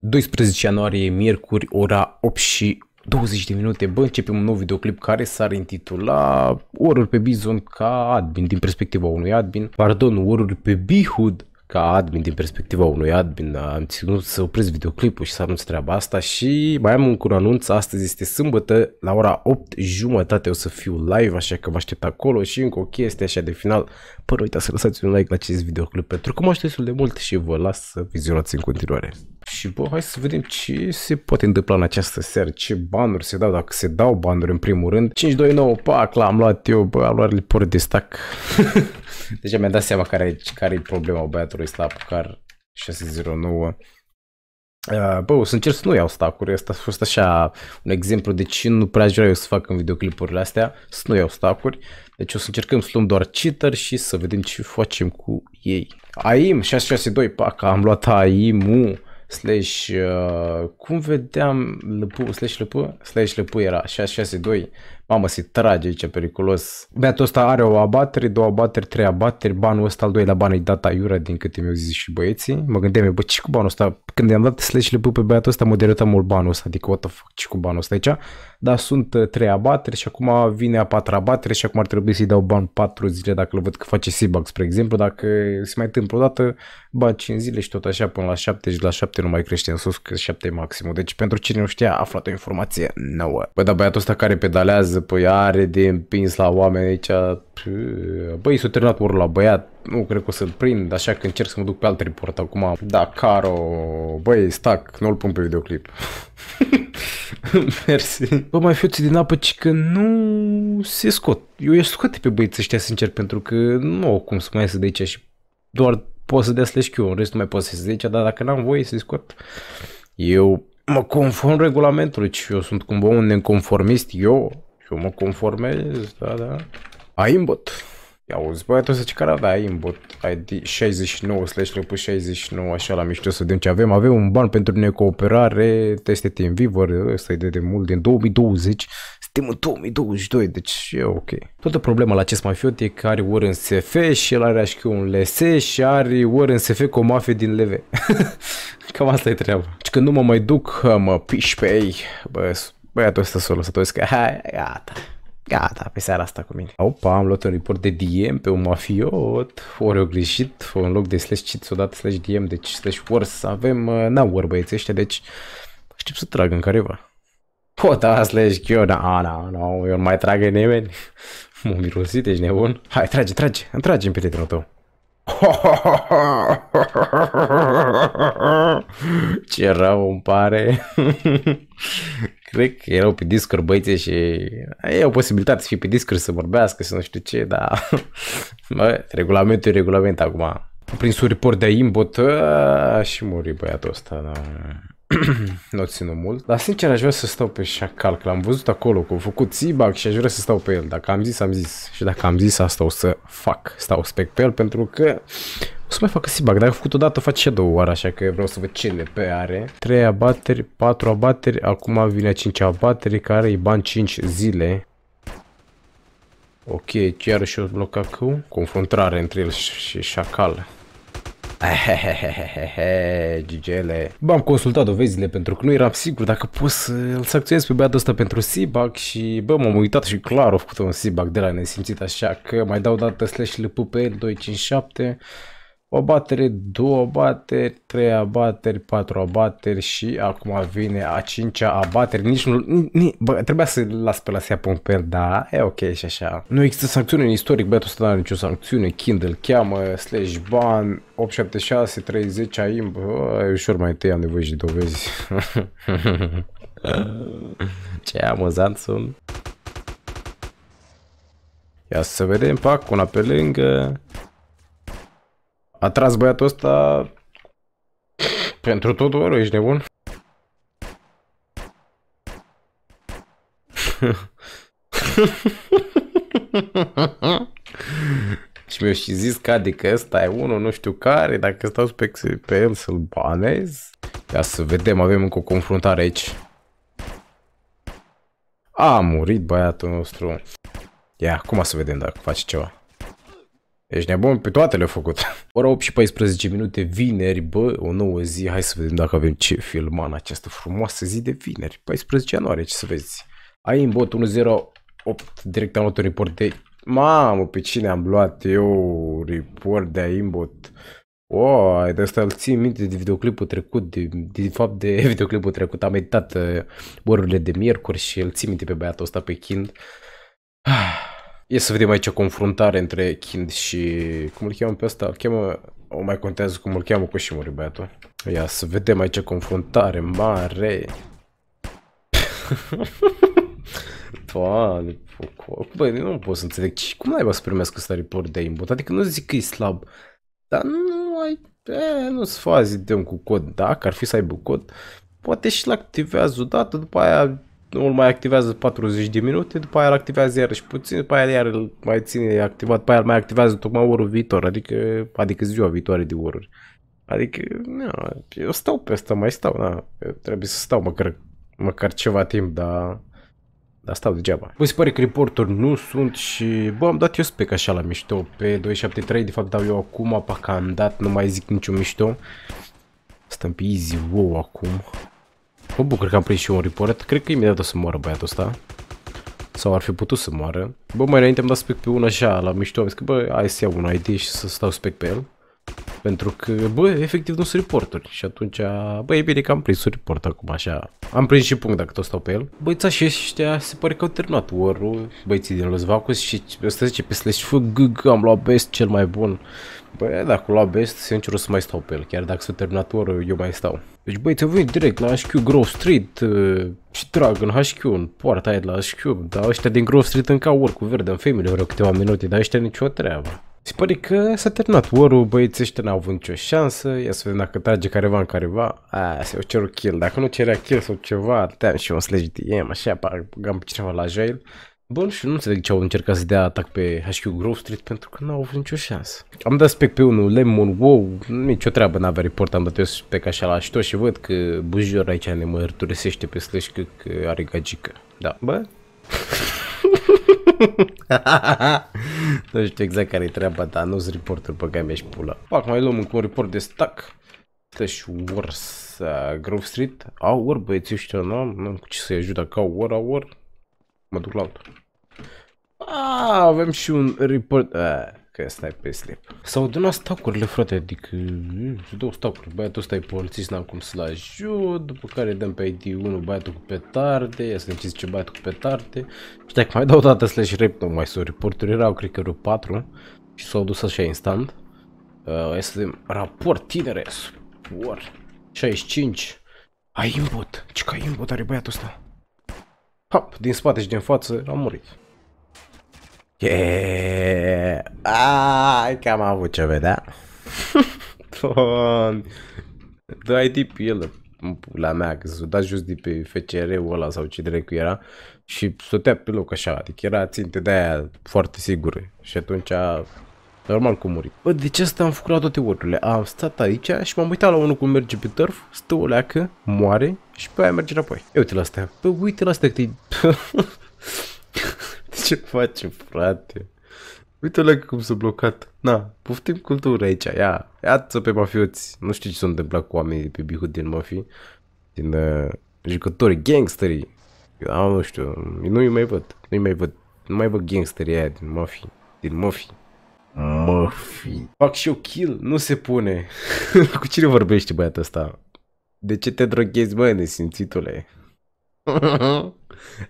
12 ianuarie, miercuri, ora 8 și 20 de minute, bă, începem un nou videoclip care s-ar intitula Oruri pe Bizon ca admin din perspectiva unui admin, pardon, Oruri pe Bihud ca admin din perspectiva unui admin am ținut să opresc videoclipul și să anunț treaba asta și mai am încă un anunț, astăzi este sâmbătă, la ora 8 jumătate o să fiu live, așa că vă aștept acolo și încă o chestie așa de final, păi uita să lăsați un like la acest videoclip pentru că mă aștept destul de mult și vă las să vizionați în continuare. Și bă, hai să vedem ce se poate întâmpla în această seară, ce banuri se dau, dacă se dau banuri în primul rând. 5-2-9, pac, l-am luat eu, bă, am luat lipor de stac. Deja mi-am dat seama care, care e problema băiatului ăsta, apucar 609. Uh, bă, o să încerc să nu iau stacuri, asta a fost așa un exemplu de ce nu prea aș vrea eu să fac în videoclipurile astea, să nu iau stacuri. Deci o să încercăm să luăm doar cheater și să vedem ce facem cu ei. AIM 662, pac, am luat AIM-ul slash, uh, cum vedeam, lp, slash lp, slash lp era 662 mamă, se trage aici periculos. Beatul ăsta are o abatere, două abateri, trei abateri, banul ăsta al doilea bani e dat aiura din câte mi-au zis și băieții. Mă gândeam bă, ce cu banul ăsta? Când i-am dat slash-le pe băiatul ăsta, mă derătă mult banul ăsta, adică what the fuck, ce cu banul ăsta aici? Dar sunt uh, trei abateri și acum vine a patra abatere și acum ar trebui să-i dau bani patru zile dacă le văd că face Seabag, spre exemplu, dacă se mai întâmplă o dată, bă, 5 zile și tot așa până la 7 și la 7 nu mai crește în sus, că 7 e maximul. Deci pentru cine nu știa, aflat o informație nouă. Bă, dar băiatul ăsta care pedalează viteză, păi are de împins la oameni aici. Băi, s-a terminat la băiat, nu cred că o să-l prind, așa că încerc să mă duc pe alt report acum. Da, Caro, băi, stac, nu-l pun pe videoclip. Mersi. Bă, mai fiuții din apă, ci că nu se scot. Eu ești aș scoate pe să ăștia, sincer, pentru că nu au cum să mai iasă de aici și doar pot să dea slash în rest nu mai pot să iasă de aici, dar dacă n-am voie să-i scot, eu mă conform regulamentului, ci eu sunt cumva un neconformist, eu eu mă conformez, da, da. Ai imbot. Ia uzi, băiatul ăsta zici care avea imbot. Ai 69 slash 69 așa la mișto să vedem ce avem. Avem un ban pentru necooperare, teste Team Viewer, ăsta e de, de mult, din 2020. Suntem în 2022, deci e ok. Toată problema la acest mafiot e că are ori în SF și el are așa un LS și are ori în SF cu o mafie din leve. Cam asta e treaba. Și deci când nu mă mai duc, mă piși pe ei. Bă, Băiatul ăsta s-a lăsat, că hai, gata, gata, pe seara asta cu mine. Opa, am luat un report de DM pe un mafiot, ori o greșit, în loc de slash cheat s-o dat slash DM, deci slash worse, avem, uh, n-au ori băieții ăștia, deci aștept să trag în careva. O, da, slash eu, na, na, na, eu nu mai tragă nimeni. M-am mirosit, ești nebun? Hai, trage, trage, îmi trage în prietenul tău. Ce rău îmi pare. Cred că erau pe discuri băieții și e o posibilitate să fie pe discuri să vorbească, să nu știu ce, dar bă, regulamentul e regulament acum. Prin prins un report de imbot ă, și muri băiatul ăsta. Da. nu ținu mult, dar sincer aș vrea să stau pe șacal, că l-am văzut acolo, că a făcut Zibac și aș vrea să stau pe el. Dacă am zis, am zis. Și dacă am zis, asta o să fac. Stau spec pe el pentru că o să mai facă Zibac. dacă a făcut odată face shadow oară, așa că vreau să văd ce pe are. 3 abateri, 4 abateri, acum vine 5 abateri care îi ban 5 zile. Ok, chiar și-o bloca cu confruntare între el și șacal. Gigele. Bă, am consultat dovezile pentru că nu eram sigur dacă pot să îl sancționez pe băiatul ăsta pentru Sibac și bă, m-am uitat și clar a făcut un Sibac de la nesimțit așa că mai dau dată slash pe 257 o abatere, două abateri, trei abateri, patru abateri și acum vine a cincea abateri. Nici nu... Ni, bă, trebuia să las pe la să ia un da, e ok și așa. Nu există sancțiune în istoric, băiatul ăsta nu are nicio sancțiune, Kindle cheamă, slash ban, 876, 30 AIM, bă, e ușor mai întâi am nevoie și dovezi. Ce amuzant sunt. Ia să vedem, fac una pe lângă. A tras băiatul ăsta pentru tot oră, ești nebun? și mi a și zis că adică ăsta e unul, nu știu care, dacă stau pe, pe el să-l banez. Ia să vedem, avem încă o confruntare aici. A murit băiatul nostru. Ia, acum să vedem dacă face ceva. Ești nebun? Pe toate le-a făcut. Ora 8 și 14 minute, vineri, bă, o nouă zi. Hai să vedem dacă avem ce filma în această frumoasă zi de vineri. 14 ianuarie, ce să vezi. Ai în bot 108, direct am luat un report de... Mamă, pe cine am luat eu report de aimbot? Oh, de asta îl țin minte de videoclipul trecut, de, de fapt de videoclipul trecut, am editat uh, orurile de miercuri și îl țin minte pe băiatul ăsta pe kind. Ah. E să vedem aici o confruntare între Kind și... Cum îl cheamă pe ăsta? Îl cheamă... O mai contează cum îl cheamă cu mori băiatul. Ia să vedem aici confruntare mare. Doamne, băi, nu pot să înțeleg. Cum ai să primesc ăsta report de aimbot? Adică nu zic că e slab, dar nu ai... E, nu se fazi de un cu cod. Dacă ar fi să aibă cod, poate și-l activează odată, după aia îl mai activează 40 de minute, după aia îl activează iarăși puțin, după aia iar îl mai ține activat, după aia îl mai activează tocmai orul viitor, adică, adică ziua viitoare de oruri. Adică, na, eu stau pe asta, mai stau, na, trebuie să stau măcar, măcar ceva timp, dar dar stau degeaba. Voi se pare că reporturi nu sunt și, bă, am dat eu spec așa la mișto pe 273, de fapt dau eu acum, apa că am dat, nu mai zic niciun mișto. Stăm pe easy wow acum. Mă bucur că am prins și un report. Cred că imediat o să moară băiatul ăsta. Sau ar fi putut să moară. Bă, mai înainte am dat spec pe una așa, la mișto. Am zis că, bă, hai să iau un ID și să stau spec pe el. Pentru că, bă, efectiv nu sunt reporturi și atunci, bă, e bine că am prins un report acum, așa. Am prins și punct dacă tot stau pe el. și ăștia se pare că au terminat orul, băiții din Los Vacus și ăsta zice pe slash, fă gg, am luat best cel mai bun. Bă, dacă lua best, sincer o să mai stau pe el, chiar dacă sunt terminat eu mai stau. Deci băi, te vin direct la HQ Grove Street uh, și trag în HQ, în poarta aia de la HQ, dar ăștia din Grove Street încă urc cu verde în family, vreau câteva minute, dar ăștia nicio treabă pare că s-a terminat war-ul, băieții ăștia n-au avut nicio șansă, ia să vedem dacă trage careva în careva, aia se o cer kill, dacă nu cerea kill sau ceva, te-am și un slash DM, așa, băgam pe cineva la jail. Bun, și nu înțeleg ce au încercat să dea atac pe HQ Grove Street pentru că n-au avut nicio șansă. Am dat spec pe unul, Lemon, wow, nicio treabă n-avea report, am dat eu spec așa la știu și văd că Bujor aici ne mărturisește pe slash că, că are gagică. Da, bă? nu știu exact care-i treaba ta, nu-s reporter pe care mi ești pula. Fac, mai luăm încă un report de stack. Deci Wars uh, Grove Street. Au ori băieții ăștia, n-am, am cu ce să-i ajut dacă au ori, au ori. Mă duc la altul. Ah, avem și un report. Ah că stai pe slip. S-au adunat stacurile, frate, adică și mm, două stacuri. Băiatul ăsta e polițist, n-am cum să-l ajut, după care dăm pe ID1 băiatul cu petarde, ia să ne zice băiatul cu petarde. Și dacă mai dau o dată slash rap, nu mai sunt reporturi, erau cred că vreo 4 și s-au dus așa instant. Uh, este raport tinere, spor, 65. Ai input, ce ca input are băiatul ăsta? Hop, din spate și din față am murit. Yeah. Ai, că am avut ce vedea. Bun. ai tip el la mea, că s-a dat jos de pe FCR-ul ăla sau ce dracu era și stătea pe loc așa, adică era ținte de aia foarte sigură și atunci a... normal cum muri. Bă, de ce asta am făcut la toate orurile? Am stat aici și m-am uitat la unul cum merge pe turf, stă o leacă, moare și pe aia merge înapoi. Ia uite la asta, bă, uite la asta că Ce faci frate? Uite-le cum s-a blocat. Na, poftim cultură aici, ia, ia-ți pe mafioți. Nu știu ce s-a întâmplat cu oamenii pe bihut din mafii, din uh, jucători, gangsterii. Eu nu știu, nu-i mai văd, nu-i mai văd, nu mai văd gangsterii aia din mafii, din mafii. Mafii. Fac și eu kill, nu se pune. cu cine vorbește băiatul ăsta? De ce te droghezi, mă, nesimțitule?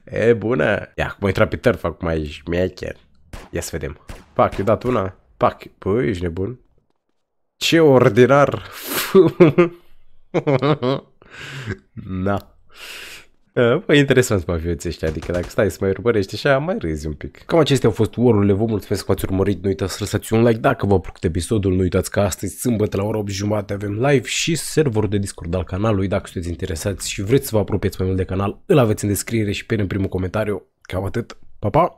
e, bună! Ia, acum intra pe tărf acum aici, șmecher. Ia să vedem. Pac, i-a dat una. Pac, bă, ești nebun. Ce ordinar! Na. Bă, interesant mafioții ăștia, adică dacă stai să mai urmărești așa, mai râzi un pic. Cam acestea au fost orurile, vă mulțumesc că ați urmărit, nu uitați să lăsați un like dacă vă a plăcut episodul, nu uitați că astăzi sâmbătă la ora 8 jumate avem live și serverul de Discord al canalului, dacă sunteți interesați și vreți să vă apropiați mai mult de canal, îl aveți în descriere și pe în primul comentariu. Cam atât, pa, pa!